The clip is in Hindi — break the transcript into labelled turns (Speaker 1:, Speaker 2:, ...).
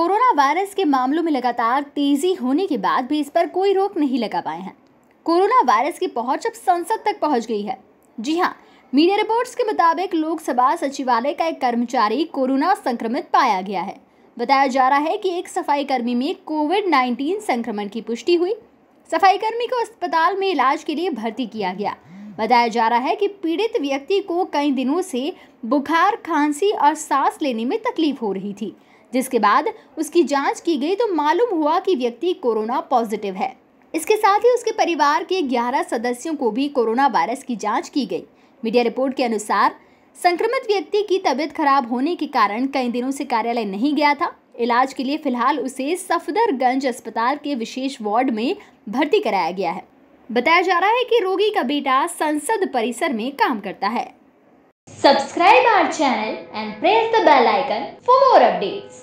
Speaker 1: कोरोना वायरस के मामलों में लगातार तेजी होने के बाद भी इस पर कोई रोक नहीं लगा पाए हैं कोरोना वायरस की पहुंच अब संसद तक पहुंच गई है जी हाँ मीडिया रिपोर्ट्स के मुताबिक लोकसभा सचिवालय का एक कर्मचारी कोरोना संक्रमित पाया गया है बताया जा रहा है कि एक सफाई कर्मी में कोविड 19 संक्रमण की पुष्टि हुई सफाई कर्मी को अस्पताल में इलाज के लिए भर्ती किया गया बताया जा रहा है कि पीड़ित व्यक्ति को कई दिनों से बुखार खांसी और सांस लेने में तकलीफ हो रही थी जिसके बाद उसकी जांच की गई तो मालूम हुआ कि व्यक्ति कोरोना पॉजिटिव है इसके साथ ही उसके परिवार के 11 सदस्यों को भी कोरोना वायरस की जांच की गई मीडिया रिपोर्ट के अनुसार संक्रमित व्यक्ति की तबीयत खराब होने के कारण कई दिनों से कार्यालय नहीं गया था इलाज के लिए फिलहाल उसे सफदरगंज अस्पताल के विशेष वार्ड में भर्ती कराया गया है बताया जा रहा है कि रोगी का बेटा संसद परिसर में काम करता है subscribe our channel
Speaker 2: and press the bell icon
Speaker 1: for more updates